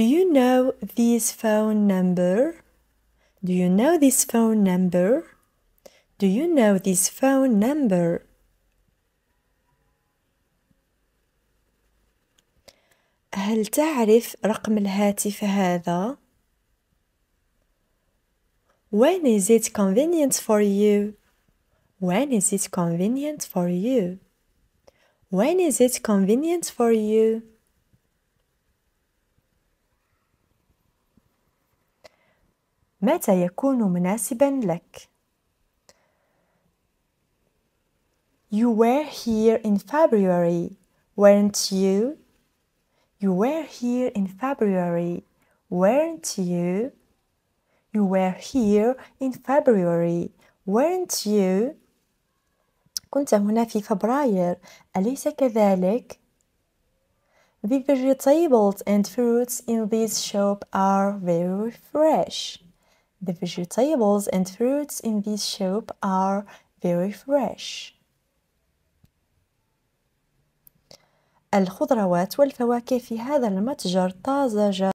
Do you know this phone number? Do you know this phone number? Do you know this phone number? هل تعرف رقم الهاتف هذا؟ When is it convenient for you? When is it convenient for you? When is it convenient for you? متى يكون مناسبا لك You were here in February, weren't you? You were here in February, weren't you? You were here in February, weren't you? كنت هنا في فبراير أليس كذلك؟ The vegetables and fruits in this shop are very fresh. The vegetables and fruits in this shop are very fresh. الخضروات والفواكه في هذا المتجر طازجة